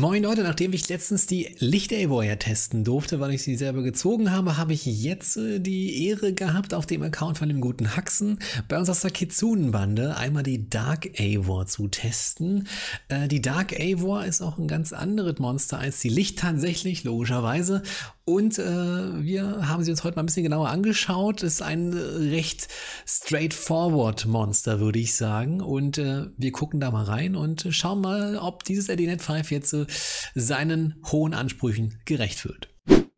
Moin Leute, nachdem ich letztens die Licht-A-Warrior testen durfte, weil ich sie selber gezogen habe, habe ich jetzt äh, die Ehre gehabt, auf dem Account von dem guten Haxen bei uns aus der Kitsunen-Bande einmal die Dark a zu testen. Äh, die Dark a ist auch ein ganz anderes Monster als die Licht tatsächlich, logischerweise. Und äh, wir haben sie uns heute mal ein bisschen genauer angeschaut. Es ist ein äh, recht straightforward Monster, würde ich sagen. Und äh, wir gucken da mal rein und schauen mal, ob dieses LDNet 5 jetzt äh, seinen hohen Ansprüchen gerecht wird.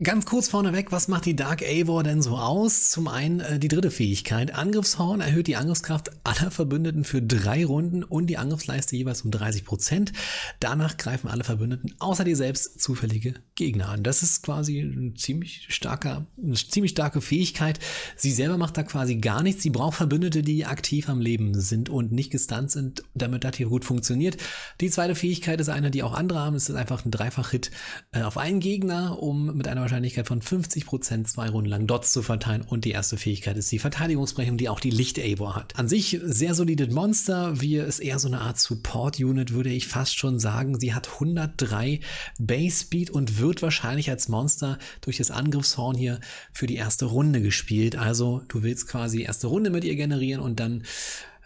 Ganz kurz vorneweg, was macht die Dark Eivor denn so aus? Zum einen äh, die dritte Fähigkeit. Angriffshorn erhöht die Angriffskraft aller Verbündeten für drei Runden und die Angriffsleiste jeweils um 30%. Danach greifen alle Verbündeten außer dir selbst zufällige Gegner an. Das ist quasi ein ziemlich starker, eine ziemlich starke Fähigkeit. Sie selber macht da quasi gar nichts. Sie braucht Verbündete, die aktiv am Leben sind und nicht gestunt sind, damit das hier gut funktioniert. Die zweite Fähigkeit ist eine, die auch andere haben. Es ist einfach ein Dreifach-Hit äh, auf einen Gegner, um mit einer Wahrscheinlichkeit von 50% zwei Runden lang Dots zu verteilen. Und die erste Fähigkeit ist die Verteidigungsbrechung, die auch die Licht-Abor hat. An sich sehr solide Monster. Wir ist eher so eine Art Support-Unit, würde ich fast schon sagen. Sie hat 103 Base-Speed und wird wird wahrscheinlich als Monster durch das Angriffshorn hier für die erste Runde gespielt. Also du willst quasi erste Runde mit ihr generieren und dann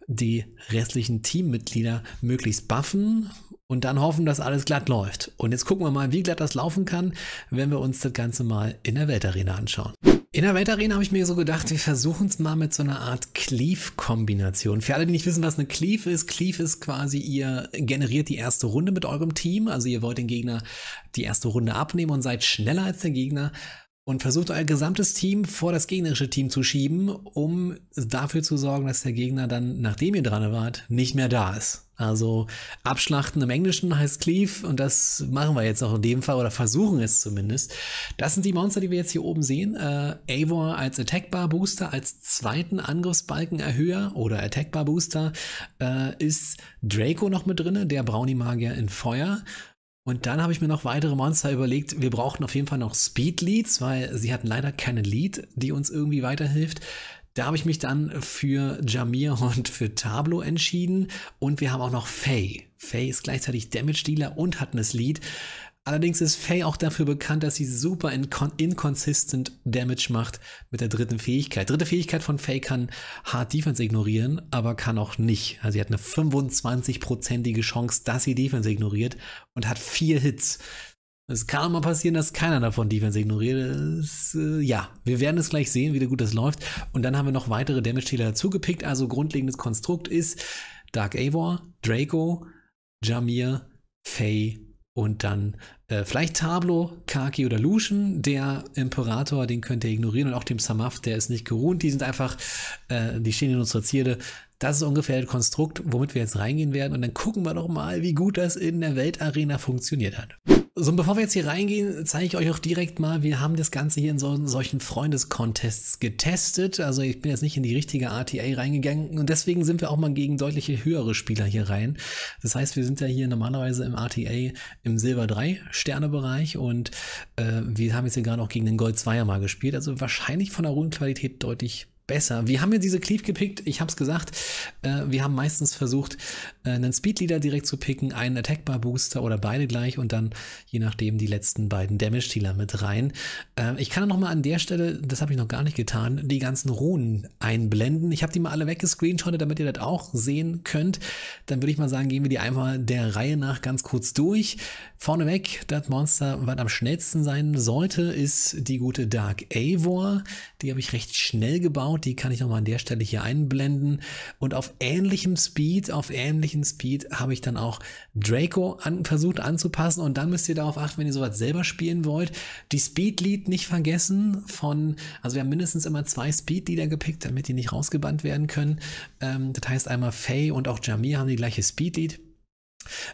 die restlichen Teammitglieder möglichst buffen und dann hoffen, dass alles glatt läuft. Und jetzt gucken wir mal, wie glatt das laufen kann, wenn wir uns das Ganze mal in der Weltarena anschauen. In der Weltarena habe ich mir so gedacht, wir versuchen es mal mit so einer Art Cleave-Kombination. Für alle, die nicht wissen, was eine Cleave ist, Cleave ist quasi, ihr generiert die erste Runde mit eurem Team. Also ihr wollt den Gegner die erste Runde abnehmen und seid schneller als der Gegner, und versucht euer gesamtes Team vor das gegnerische Team zu schieben, um dafür zu sorgen, dass der Gegner dann, nachdem ihr dran wart, nicht mehr da ist. Also abschlachten im Englischen heißt Cleave und das machen wir jetzt auch in dem Fall oder versuchen es zumindest. Das sind die Monster, die wir jetzt hier oben sehen. Äh, Avor als Attackbar Booster, als zweiten Angriffsbalkenerhöher oder Attackbar Booster äh, ist Draco noch mit drinne, der Brownie Magier in Feuer und dann habe ich mir noch weitere Monster überlegt. Wir brauchten auf jeden Fall noch Speed Leads, weil sie hatten leider keine Lead, die uns irgendwie weiterhilft. Da habe ich mich dann für Jamir und für Tablo entschieden. Und wir haben auch noch Faye. Faye ist gleichzeitig Damage Dealer und hat ein Lead. Allerdings ist Faye auch dafür bekannt, dass sie super inconsistent Damage macht mit der dritten Fähigkeit. Dritte Fähigkeit von Faye kann Hard Defense ignorieren, aber kann auch nicht. Also sie hat eine 25-prozentige Chance, dass sie Defense ignoriert und hat vier Hits. Es kann auch mal passieren, dass keiner davon Defense ignoriert. Das, äh, ja, wir werden es gleich sehen, wie gut das läuft. Und dann haben wir noch weitere damage tealer dazugepickt. Also grundlegendes Konstrukt ist Dark Eivor, Draco, Jamir, Faye und dann äh, vielleicht Tablo, Kaki oder Lucian, der Imperator, den könnt ihr ignorieren und auch dem Samaf, der ist nicht geruht. Die sind einfach, äh, die stehen in unserer Zierde. Das ist ungefähr das Konstrukt, womit wir jetzt reingehen werden. Und dann gucken wir doch mal, wie gut das in der Weltarena funktioniert hat. So, und bevor wir jetzt hier reingehen, zeige ich euch auch direkt mal, wir haben das Ganze hier in so, solchen Freundescontests getestet. Also ich bin jetzt nicht in die richtige RTA reingegangen und deswegen sind wir auch mal gegen deutliche höhere Spieler hier rein. Das heißt, wir sind ja hier normalerweise im RTA im Silber 3-Sterne-Bereich und äh, wir haben jetzt hier gerade auch gegen den Gold 2er mal gespielt. Also wahrscheinlich von der Rundenqualität deutlich besser. Wir haben ja diese Cleave gepickt, ich habe es gesagt. Äh, wir haben meistens versucht, äh, einen Speedleader direkt zu picken, einen Attackbar Booster oder beide gleich und dann je nachdem die letzten beiden Damage Dealer mit rein. Äh, ich kann noch mal an der Stelle, das habe ich noch gar nicht getan, die ganzen Runen einblenden. Ich habe die mal alle weggescreenshottet, damit ihr das auch sehen könnt. Dann würde ich mal sagen, gehen wir die einmal der Reihe nach ganz kurz durch. Vorneweg, das Monster, was am schnellsten sein sollte, ist die gute Dark Eivor. Die habe ich recht schnell gebaut Layout, genau, die kann ich nochmal an der Stelle hier einblenden. Und auf ähnlichem Speed, auf ähnlichen Speed habe ich dann auch Draco an, versucht anzupassen. Und dann müsst ihr darauf achten, wenn ihr sowas selber spielen wollt, die Speedlead nicht vergessen von, also wir haben mindestens immer zwei Speedleader gepickt, damit die nicht rausgebannt werden können. Ähm, das heißt einmal Faye und auch Jamir haben die gleiche Speedlead.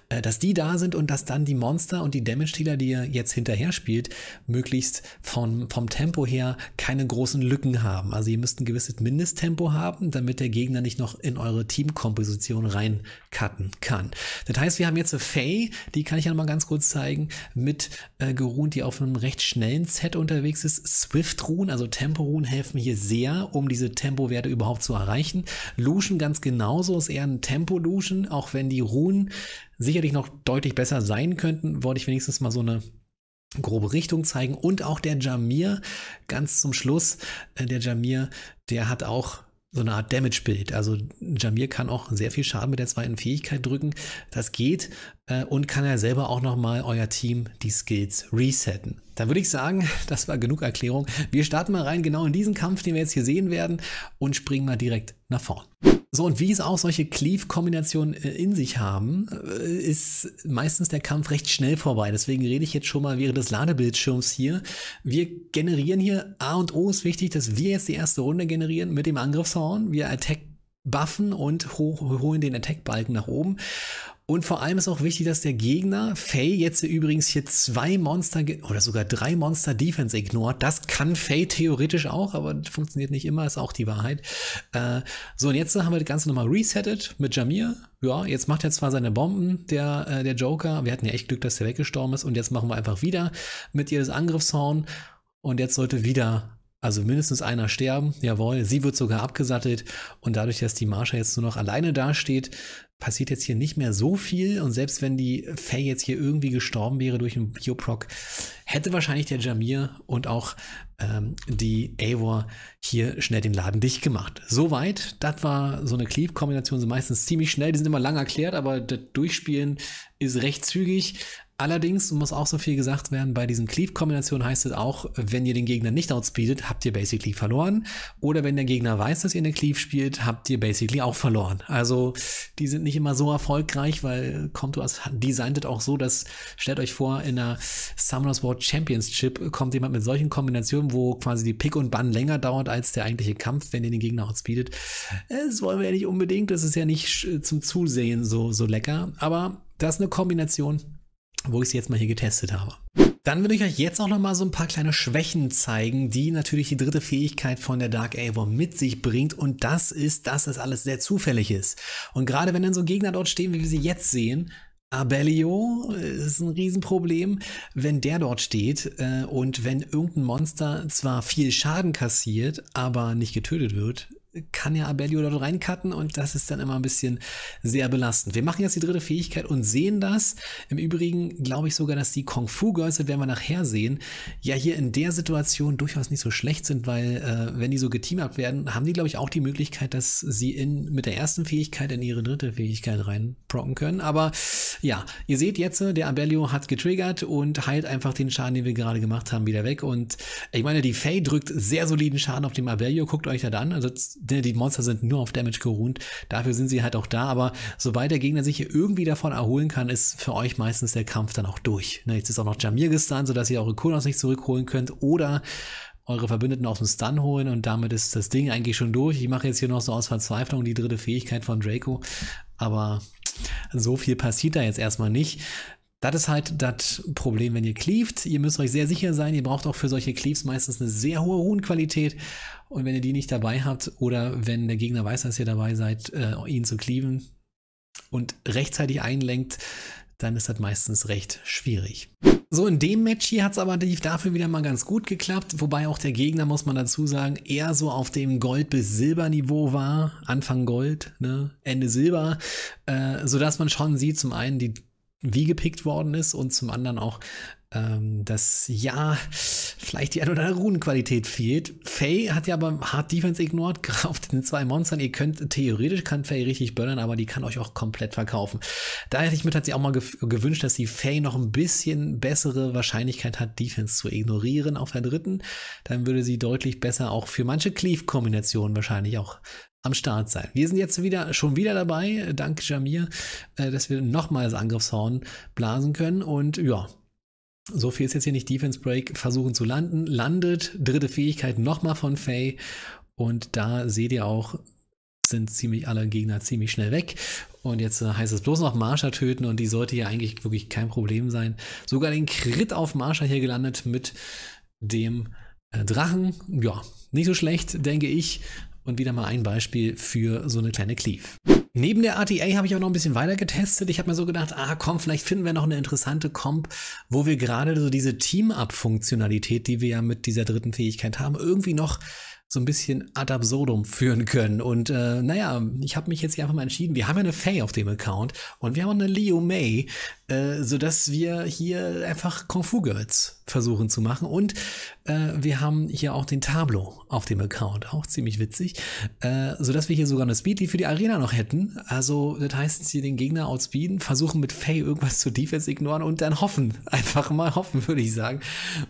Äh, dass die da sind und dass dann die Monster und die Damage-Dealer, die ihr jetzt hinterher spielt, möglichst vom, vom Tempo her keine großen Lücken haben. Also ihr müsst ein gewisses Mindesttempo haben, damit der Gegner nicht noch in eure Teamkomposition reincutten kann. Das heißt, wir haben jetzt eine Faye, die kann ich ja nochmal ganz kurz zeigen, mit äh, Gerun, die auf einem recht schnellen Set unterwegs ist. Swift-Ruhen, also Tempo-Ruhen helfen hier sehr, um diese Tempo-Werte überhaupt zu erreichen. Luschen ganz genauso ist eher ein tempo Luschen, auch wenn die Ruhen sicherlich noch deutlich besser sein könnten, wollte ich wenigstens mal so eine grobe Richtung zeigen. Und auch der Jamir, ganz zum Schluss, äh, der Jamir, der hat auch so eine Art Damage-Bild. Also Jamir kann auch sehr viel Schaden mit der zweiten Fähigkeit drücken. Das geht. Äh, und kann ja selber auch nochmal euer Team die Skills resetten. Dann würde ich sagen, das war genug Erklärung. Wir starten mal rein genau in diesen Kampf, den wir jetzt hier sehen werden und springen mal direkt nach vorne. So, und wie es auch solche Cleave-Kombinationen äh, in sich haben, äh, ist meistens der Kampf recht schnell vorbei. Deswegen rede ich jetzt schon mal während des Ladebildschirms hier. Wir generieren hier A und O ist wichtig, dass wir jetzt die erste Runde generieren mit dem Angriffshorn. Wir attack buffen und hoch, holen den Attack-Balken nach oben. Und vor allem ist auch wichtig, dass der Gegner, Faye, jetzt übrigens hier zwei Monster oder sogar drei Monster Defense ignort. Das kann Faye theoretisch auch, aber funktioniert nicht immer, ist auch die Wahrheit. Äh, so, und jetzt haben wir das Ganze nochmal resettet mit Jamir. Ja, jetzt macht er zwar seine Bomben, der, äh, der Joker. Wir hatten ja echt Glück, dass der weggestorben ist. Und jetzt machen wir einfach wieder mit ihr das Angriffshorn. Und jetzt sollte wieder also mindestens einer sterben, jawohl. Sie wird sogar abgesattelt und dadurch, dass die Marsha jetzt nur noch alleine dasteht, passiert jetzt hier nicht mehr so viel. Und selbst wenn die Faye jetzt hier irgendwie gestorben wäre durch einen Bioproc, hätte wahrscheinlich der Jamir und auch ähm, die Eivor hier schnell den Laden dicht gemacht. Soweit, das war so eine Cleave-Kombination, sind meistens ziemlich schnell, die sind immer lang erklärt, aber das Durchspielen ist recht zügig. Allerdings muss auch so viel gesagt werden, bei diesen Cleave-Kombinationen heißt es auch, wenn ihr den Gegner nicht outspeedet, habt ihr basically verloren. Oder wenn der Gegner weiß, dass ihr eine Cleave spielt, habt ihr basically auch verloren. Also die sind nicht immer so erfolgreich, weil Comtours designt es auch so, dass, stellt euch vor, in einer Summoners World Championship kommt jemand mit solchen Kombinationen, wo quasi die Pick und Bann länger dauert als der eigentliche Kampf, wenn ihr den Gegner outspeedet. Das wollen wir ja nicht unbedingt, das ist ja nicht zum Zusehen so, so lecker. Aber das ist eine Kombination, wo ich sie jetzt mal hier getestet habe. Dann würde ich euch jetzt auch nochmal so ein paar kleine Schwächen zeigen, die natürlich die dritte Fähigkeit von der Dark Eivor mit sich bringt und das ist, dass das alles sehr zufällig ist. Und gerade wenn dann so Gegner dort stehen, wie wir sie jetzt sehen, Abellio äh, ist ein Riesenproblem, wenn der dort steht äh, und wenn irgendein Monster zwar viel Schaden kassiert, aber nicht getötet wird, kann ja Abellio dort reinkatten und das ist dann immer ein bisschen sehr belastend. Wir machen jetzt die dritte Fähigkeit und sehen das. Im Übrigen glaube ich sogar, dass die Kung Fu Girls, werden wir nachher sehen, ja hier in der Situation durchaus nicht so schlecht sind, weil äh, wenn die so geteamt werden, haben die glaube ich auch die Möglichkeit, dass sie in, mit der ersten Fähigkeit in ihre dritte Fähigkeit reinprocken können. Aber ja, ihr seht jetzt, äh, der Abellio hat getriggert und heilt einfach den Schaden, den wir gerade gemacht haben, wieder weg. Und ich meine, die Faye drückt sehr soliden Schaden auf dem Abellio. Guckt euch das dann. Also die Monster sind nur auf Damage geruht. Dafür sind sie halt auch da. Aber sobald der Gegner sich hier irgendwie davon erholen kann, ist für euch meistens der Kampf dann auch durch. Ne, jetzt ist auch noch Jamir gestunt, sodass ihr eure Kunos nicht zurückholen könnt. Oder eure Verbündeten aus dem Stun holen und damit ist das Ding eigentlich schon durch. Ich mache jetzt hier noch so aus Verzweiflung die dritte Fähigkeit von Draco, aber so viel passiert da jetzt erstmal nicht. Das ist halt das Problem, wenn ihr cleaved. Ihr müsst euch sehr sicher sein. Ihr braucht auch für solche Cleaves meistens eine sehr hohe Runenqualität. Und wenn ihr die nicht dabei habt oder wenn der Gegner weiß, dass ihr dabei seid, äh, ihn zu cleaven und rechtzeitig einlenkt, dann ist das meistens recht schwierig. So, in dem Match hier hat es aber dafür wieder mal ganz gut geklappt, wobei auch der Gegner, muss man dazu sagen, eher so auf dem Gold- bis Silberniveau war. Anfang Gold, ne? Ende Silber. Äh, sodass man schon sieht, zum einen, die wie gepickt worden ist und zum anderen auch, ähm, dass ja, vielleicht die ein oder andere Runenqualität fehlt. Faye hat ja aber Hard Defense ignored auf den zwei Monstern. Ihr könnt, theoretisch kann Faye richtig böllern, aber die kann euch auch komplett verkaufen. Da hätte ich mir tatsächlich auch mal gewünscht, dass die Faye noch ein bisschen bessere Wahrscheinlichkeit hat, Defense zu ignorieren auf der dritten. Dann würde sie deutlich besser auch für manche Cleave-Kombinationen wahrscheinlich auch am Start sein. Wir sind jetzt wieder schon wieder dabei, dank Jamir, äh, dass wir nochmals Angriffshorn blasen können. Und ja, so viel ist jetzt hier nicht. Defense Break versuchen zu landen. Landet, dritte Fähigkeit nochmal von Faye. Und da seht ihr auch, sind ziemlich alle Gegner ziemlich schnell weg. Und jetzt äh, heißt es bloß noch Marsha töten und die sollte ja eigentlich wirklich kein Problem sein. Sogar den Crit auf Marsha hier gelandet mit dem äh, Drachen. Ja, nicht so schlecht, denke ich und wieder mal ein Beispiel für so eine kleine Cleave. Neben der RTA habe ich auch noch ein bisschen weiter getestet. Ich habe mir so gedacht, ah komm, vielleicht finden wir noch eine interessante Comp, wo wir gerade so diese Team-Up-Funktionalität, die wir ja mit dieser dritten Fähigkeit haben, irgendwie noch so ein bisschen ad absurdum führen können. Und äh, naja, ich habe mich jetzt hier einfach mal entschieden, wir haben ja eine Faye auf dem Account und wir haben eine Leo May, äh, sodass wir hier einfach Kung Fu Girls versuchen zu machen. Und äh, wir haben hier auch den Tableau auf dem Account, auch ziemlich witzig, äh, sodass wir hier sogar eine Speedly für die Arena noch hätten. Also das heißt hier den Gegner outspeeden, versuchen mit Faye irgendwas zu Defense ignoren und dann hoffen. Einfach mal hoffen, würde ich sagen.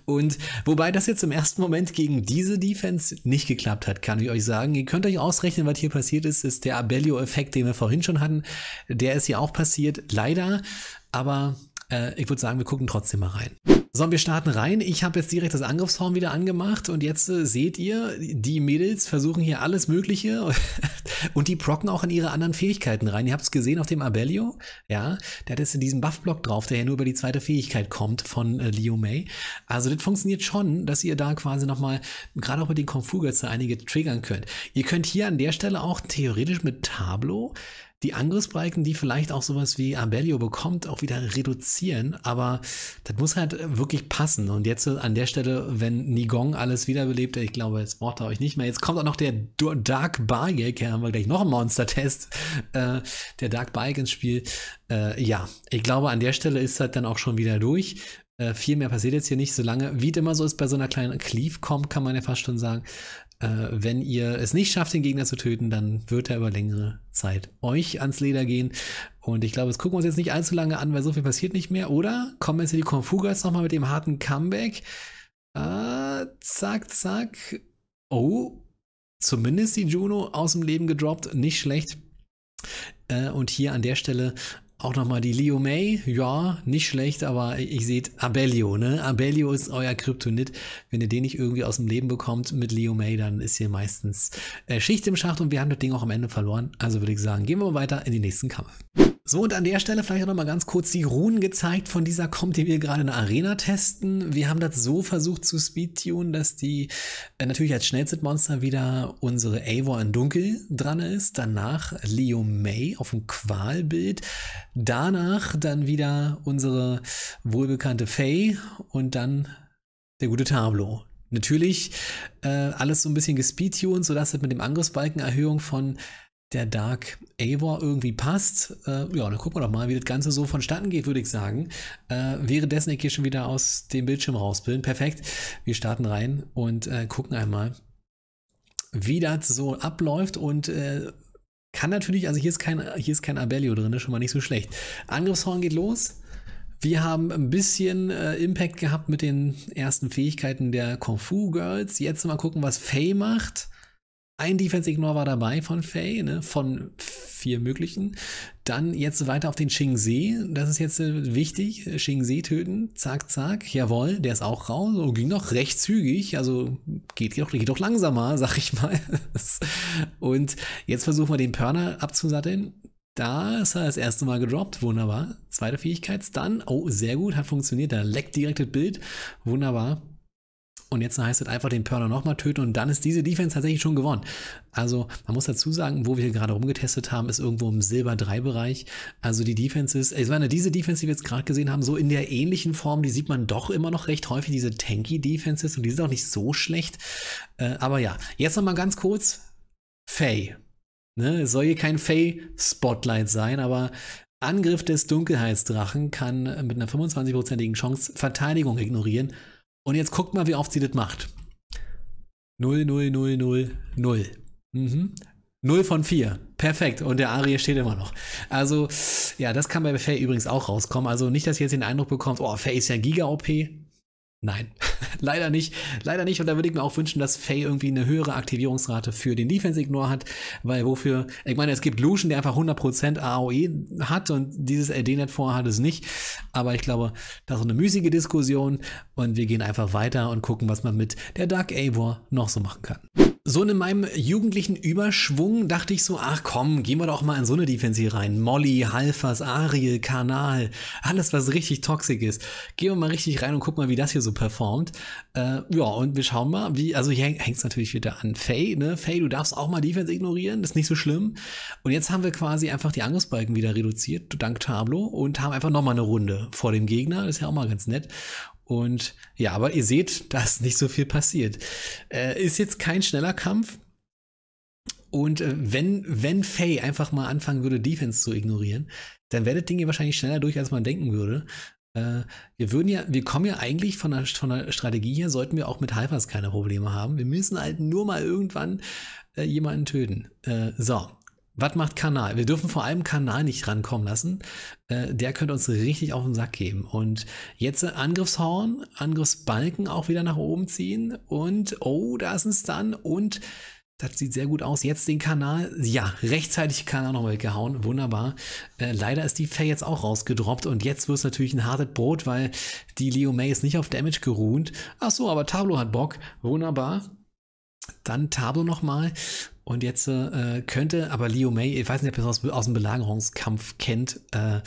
Und wobei das jetzt im ersten Moment gegen diese Defense nicht geklappt hat, kann ich euch sagen. Ihr könnt euch ausrechnen, was hier passiert ist, ist der Abellio-Effekt, den wir vorhin schon hatten. Der ist hier auch passiert, leider. Aber äh, ich würde sagen, wir gucken trotzdem mal rein. So, wir starten rein. Ich habe jetzt direkt das Angriffshorn wieder angemacht und jetzt äh, seht ihr, die Mädels versuchen hier alles Mögliche. Und die procken auch in ihre anderen Fähigkeiten rein. Ihr habt es gesehen auf dem Abellio, ja, der hat jetzt diesen Buff-Block drauf, der ja nur über die zweite Fähigkeit kommt von äh, Leo May. Also das funktioniert schon, dass ihr da quasi nochmal, gerade auch mit den kung fu einige triggern könnt. Ihr könnt hier an der Stelle auch theoretisch mit Tableau die Angriffsbalken, die vielleicht auch sowas wie Abellio bekommt, auch wieder reduzieren. Aber das muss halt wirklich passen. Und jetzt an der Stelle, wenn Nigong alles wiederbelebt, ich glaube, jetzt braucht er euch nicht mehr. Jetzt kommt auch noch der Dark Bargek, haben wir gleich noch einen Monster-Test, äh, der Dark Bike ins Spiel. Äh, ja, ich glaube, an der Stelle ist halt dann auch schon wieder durch. Äh, viel mehr passiert jetzt hier nicht, solange, wie es immer so ist, bei so einer kleinen Cleave kommt, kann man ja fast schon sagen. Äh, wenn ihr es nicht schafft, den Gegner zu töten, dann wird er über längere Zeit euch ans Leder gehen. Und ich glaube, das gucken wir uns jetzt nicht allzu lange an, weil so viel passiert nicht mehr. Oder kommen jetzt hier die Konfugas nochmal mit dem harten Comeback. Ah, zack, zack. Oh, zumindest die Juno aus dem Leben gedroppt. Nicht schlecht. Äh, und hier an der Stelle auch nochmal die Leo May, ja, nicht schlecht, aber ich seht Abellio, ne? Abellio ist euer Kryptonit. Wenn ihr den nicht irgendwie aus dem Leben bekommt mit Leo May, dann ist hier meistens äh, Schicht im Schacht und wir haben das Ding auch am Ende verloren. Also würde ich sagen, gehen wir weiter in den nächsten Kampf. So, und an der Stelle vielleicht auch nochmal ganz kurz die Runen gezeigt von dieser Comp, die wir gerade in der Arena testen. Wir haben das so versucht zu speedtunen, dass die äh, natürlich als schnellsit wieder unsere Eivor in Dunkel dran ist. Danach Leo May auf dem Qualbild. Danach dann wieder unsere wohlbekannte Faye und dann der gute Tableau. Natürlich äh, alles so ein bisschen gespeedtuned, sodass es mit dem Angriffsbalkenerhöhung von der Dark Eivor irgendwie passt. Äh, ja, dann gucken wir doch mal, wie das Ganze so vonstatten geht, würde ich sagen. Äh, währenddessen ich hier schon wieder aus dem Bildschirm raus bin. Perfekt. Wir starten rein und äh, gucken einmal, wie das so abläuft und äh, kann natürlich, also hier ist kein, hier ist kein Abellio drin, ist schon mal nicht so schlecht. Angriffshorn geht los. Wir haben ein bisschen äh, Impact gehabt mit den ersten Fähigkeiten der Kung Fu Girls. Jetzt mal gucken, was Faye macht. Ein Defense Ignore war dabei von Faye, ne, von vier möglichen. Dann jetzt weiter auf den Xingzi. Das ist jetzt äh, wichtig. Xingzi töten. Zack, zack. Jawohl, der ist auch raus. So, oh, ging doch recht zügig. Also geht, geht, doch, geht doch langsamer, sag ich mal. Und jetzt versuchen wir den Pörner abzusatteln. Da ist er das erste Mal gedroppt. Wunderbar. Zweite Fähigkeit. Dann, oh, sehr gut, hat funktioniert. Da leckt direkt das Bild. Wunderbar. Und jetzt heißt es einfach den Pörner nochmal töten und dann ist diese Defense tatsächlich schon gewonnen. Also man muss dazu sagen, wo wir hier gerade rumgetestet haben, ist irgendwo im Silber-3-Bereich. Also die Defense ist, ich meine, diese Defense, die wir jetzt gerade gesehen haben, so in der ähnlichen Form, die sieht man doch immer noch recht häufig, diese Tanky-Defenses und die sind auch nicht so schlecht. Äh, aber ja, jetzt nochmal ganz kurz, Faye. Ne, es soll hier kein Faye-Spotlight sein, aber Angriff des Dunkelheitsdrachen kann mit einer 25-prozentigen Chance Verteidigung ignorieren. Und jetzt guckt mal, wie oft sie das macht. 0, 0, 0, 0, 0. Mhm. 0 von 4. Perfekt. Und der Arie steht immer noch. Also, ja, das kann bei Faye übrigens auch rauskommen. Also nicht, dass ihr jetzt den Eindruck bekommt, oh, Faye ist ja Giga-OP. Nein, leider nicht. Leider nicht. Und da würde ich mir auch wünschen, dass Faye irgendwie eine höhere Aktivierungsrate für den Defense-Ignore hat, weil wofür, ich meine, es gibt Lucian, der einfach 100% AOE hat und dieses LD-Net vorher hat es nicht. Aber ich glaube, das ist eine müßige Diskussion und wir gehen einfach weiter und gucken, was man mit der Dark Eivor noch so machen kann so in meinem jugendlichen Überschwung dachte ich so, ach komm, gehen wir doch mal in so eine Defensive rein. Molly, Halfers, Ariel, Kanal, alles was richtig toxisch ist. Gehen wir mal richtig rein und gucken mal, wie das hier so performt. Äh, ja, und wir schauen mal, wie, also hier hängt es natürlich wieder an Faye, ne? Faye, du darfst auch mal Defense ignorieren, das ist nicht so schlimm. Und jetzt haben wir quasi einfach die Angriffsbalken wieder reduziert, dank Tableau, und haben einfach nochmal eine Runde vor dem Gegner, das ist ja auch mal ganz nett. Und ja, aber ihr seht, da ist nicht so viel passiert. Äh, ist jetzt kein schneller Kampf. Und äh, wenn, wenn Faye einfach mal anfangen würde, Defense zu ignorieren, dann werdet Dinge wahrscheinlich schneller durch, als man denken würde. Äh, wir würden ja, wir kommen ja eigentlich von der, von der Strategie her, sollten wir auch mit Hypers keine Probleme haben. Wir müssen halt nur mal irgendwann äh, jemanden töten. Äh, so, was macht Kanal? Wir dürfen vor allem Kanal nicht rankommen lassen. Äh, der könnte uns richtig auf den Sack geben. Und jetzt Angriffshorn, Angriffsbalken auch wieder nach oben ziehen. Und oh, da ist ein Stun. Und das sieht sehr gut aus. Jetzt den Kanal. Ja, rechtzeitig Kanal nochmal weggehauen. Wunderbar. Äh, leider ist die Fair jetzt auch rausgedroppt. Und jetzt wird es natürlich ein hartes Brot, weil die Leo May ist nicht auf Damage geruht. Ach so, aber Tablo hat Bock. Wunderbar. Dann Tabo nochmal. Und jetzt äh, könnte, aber Leo May, ich weiß nicht, ob ihr es aus, aus, dem Belagerungskampf kennt, äh,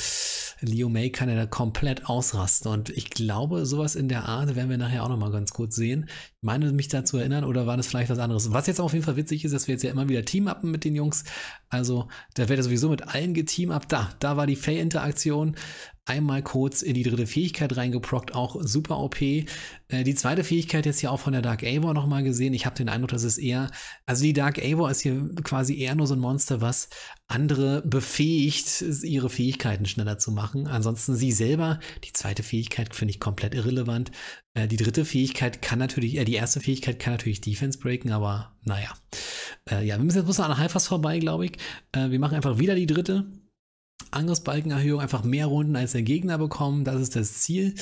Leo May kann ja da komplett ausrasten. Und ich glaube, sowas in der Art werden wir nachher auch nochmal ganz kurz sehen. Ich meine mich dazu erinnern oder war das vielleicht was anderes? Was jetzt auf jeden Fall witzig ist, dass wir jetzt ja immer wieder team upen mit den Jungs. Also, da wird er sowieso mit allen geteam-up. Da, da war die Fay-Interaktion einmal kurz in die dritte Fähigkeit reingeprockt, auch super OP. Äh, die zweite Fähigkeit jetzt hier auch von der Dark Eivor nochmal gesehen. Ich habe den Eindruck, dass es eher, also die Dark Eivor ist hier quasi eher nur so ein Monster, was andere befähigt, ihre Fähigkeiten schneller zu machen. Ansonsten sie selber, die zweite Fähigkeit finde ich komplett irrelevant. Äh, die dritte Fähigkeit kann natürlich, äh, die erste Fähigkeit kann natürlich Defense breaken, aber naja. Äh, ja, wir müssen jetzt bloß an Halfas vorbei, glaube ich. Äh, wir machen einfach wieder die dritte. Angriffsbalkenerhöhung einfach mehr Runden als der Gegner bekommen. Das ist das Ziel.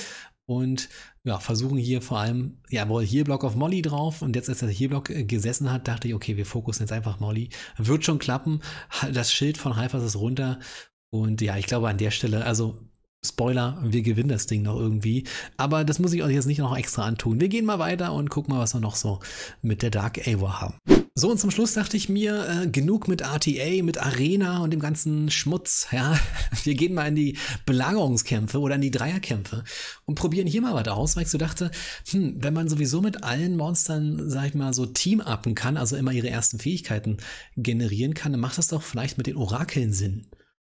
Und ja, versuchen hier vor allem, jawohl, hier Block auf Molly drauf. Und jetzt, als der hier Block äh, gesessen hat, dachte ich, okay, wir fokussen jetzt einfach Molly. Wird schon klappen. Das Schild von Halfers ist runter. Und ja, ich glaube an der Stelle, also Spoiler, wir gewinnen das Ding noch irgendwie. Aber das muss ich euch jetzt nicht noch extra antun. Wir gehen mal weiter und gucken mal, was wir noch so mit der Dark Eivor haben. So, und zum Schluss dachte ich mir, äh, genug mit RTA, mit Arena und dem ganzen Schmutz. Ja, wir gehen mal in die Belagerungskämpfe oder in die Dreierkämpfe und probieren hier mal was aus, weil ich so dachte, hm, wenn man sowieso mit allen Monstern, sag ich mal, so Team-Uppen kann, also immer ihre ersten Fähigkeiten generieren kann, dann macht das doch vielleicht mit den Orakeln Sinn.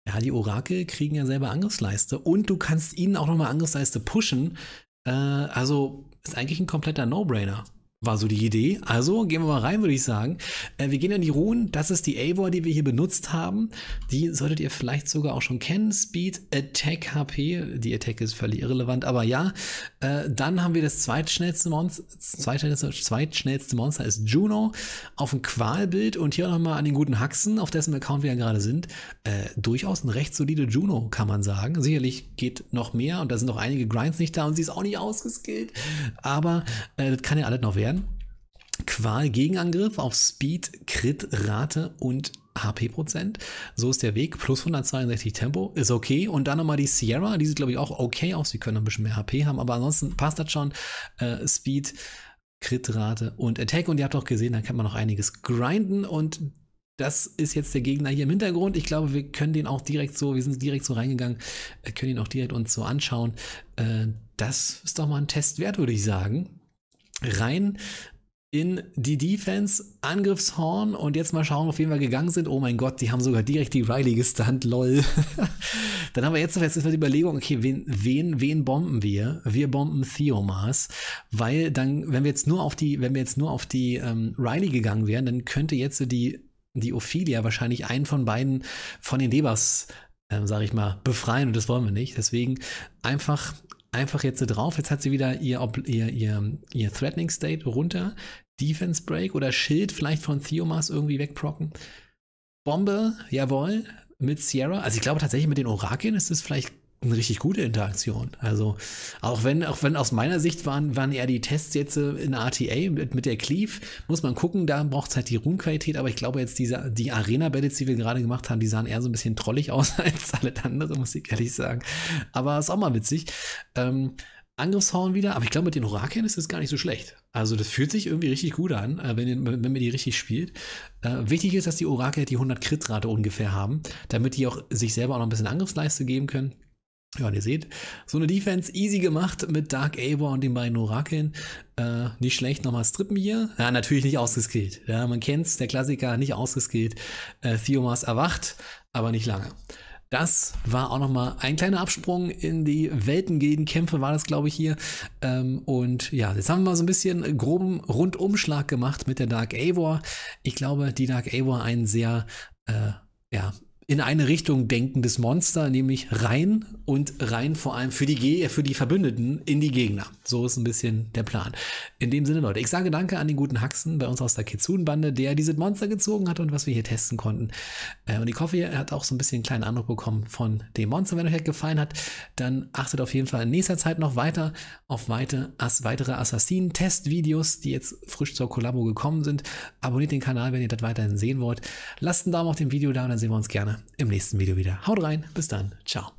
Ja, die Orakel kriegen ja selber Angriffsleiste und du kannst ihnen auch nochmal Angriffsleiste pushen. Äh, also ist eigentlich ein kompletter No-Brainer war so die Idee. Also gehen wir mal rein, würde ich sagen. Äh, wir gehen in die Ruhen. Das ist die Eivor, die wir hier benutzt haben. Die solltet ihr vielleicht sogar auch schon kennen. Speed, Attack, HP. Die Attack ist völlig irrelevant, aber ja. Äh, dann haben wir das zweitschnellste Monster. Zweitschnellste, zweitschnellste Monster ist Juno auf dem Qualbild. Und hier nochmal an den guten Haxen, auf dessen Account wir ja gerade sind. Äh, durchaus ein recht solide Juno, kann man sagen. Sicherlich geht noch mehr und da sind noch einige Grinds nicht da und sie ist auch nicht ausgeskillt. Aber äh, das kann ja alles noch werden. Qual Gegenangriff auf Speed, Crit, Rate und HP-Prozent. So ist der Weg. Plus 162 Tempo ist okay. Und dann nochmal die Sierra. Die sieht, glaube ich, auch okay aus. Sie können ein bisschen mehr HP haben, aber ansonsten passt das schon. Äh, Speed, Crit-Rate und Attack. Und ihr habt auch gesehen, da kann man noch einiges grinden. Und das ist jetzt der Gegner hier im Hintergrund. Ich glaube, wir können den auch direkt so, wir sind direkt so reingegangen, äh, können ihn auch direkt uns so anschauen. Äh, das ist doch mal ein Test wert, würde ich sagen rein in die Defense, Angriffshorn und jetzt mal schauen, auf wen wir gegangen sind. Oh mein Gott, die haben sogar direkt die Riley gestunt, lol. Dann haben wir jetzt, jetzt die Überlegung, okay, wen, wen, wen bomben wir? Wir bomben Theomas, weil dann, wenn wir jetzt nur auf die, wenn wir jetzt nur auf die ähm, Riley gegangen wären, dann könnte jetzt so die, die Ophelia wahrscheinlich einen von beiden von den Debas, ähm, sage ich mal, befreien und das wollen wir nicht. Deswegen einfach einfach jetzt so drauf. Jetzt hat sie wieder ihr, ihr, ihr, ihr Threatening State runter. Defense Break oder Schild vielleicht von Theomas irgendwie wegprocken. Bombe, jawohl, mit Sierra. Also ich glaube tatsächlich mit den Orakeln ist es vielleicht eine richtig gute Interaktion. Also auch wenn, auch wenn aus meiner Sicht waren, waren eher die Tests jetzt äh, in RTA mit, mit der Cleave, muss man gucken, da braucht es halt die Runenqualität, aber ich glaube jetzt diese, die Arena-Battles, die wir gerade gemacht haben, die sahen eher so ein bisschen trollig aus als alle andere, muss ich ehrlich sagen. Aber ist auch mal witzig. Ähm, Angriffshauen wieder, aber ich glaube, mit den Horakien ist es gar nicht so schlecht. Also das fühlt sich irgendwie richtig gut an, äh, wenn, wenn man die richtig spielt. Äh, wichtig ist, dass die Orakel die 100 Crit-Rate ungefähr haben, damit die auch sich selber auch noch ein bisschen Angriffsleiste geben können. Ja, und ihr seht, so eine Defense easy gemacht mit Dark Abor und den beiden Orakeln. Äh, nicht schlecht, nochmal strippen hier. Ja, natürlich nicht ausgeskillt. Ja, man kennt's, der Klassiker, nicht ausgeskillt. Äh, Theomas erwacht, aber nicht lange. Das war auch nochmal ein kleiner Absprung in die Weltengildenkämpfe, war das, glaube ich, hier. Ähm, und ja, jetzt haben wir mal so ein bisschen groben Rundumschlag gemacht mit der Dark Avor. Ich glaube, die Dark Avor ein sehr äh, ja, in eine Richtung denkendes Monster, nämlich rein und rein vor allem für die für die Verbündeten in die Gegner. So ist ein bisschen der Plan. In dem Sinne, Leute, ich sage danke an den guten Haxen bei uns aus der kitsun bande der dieses Monster gezogen hat und was wir hier testen konnten. Äh, und ich hoffe, ihr habt auch so ein bisschen einen kleinen Eindruck bekommen von dem Monster. Wenn euch das gefallen hat, dann achtet auf jeden Fall in nächster Zeit noch weiter auf weitere Assassinen-Test-Videos, die jetzt frisch zur Kollabo gekommen sind. Abonniert den Kanal, wenn ihr das weiterhin sehen wollt. Lasst einen Daumen auf dem Video da und dann sehen wir uns gerne im nächsten Video wieder. Haut rein, bis dann, ciao.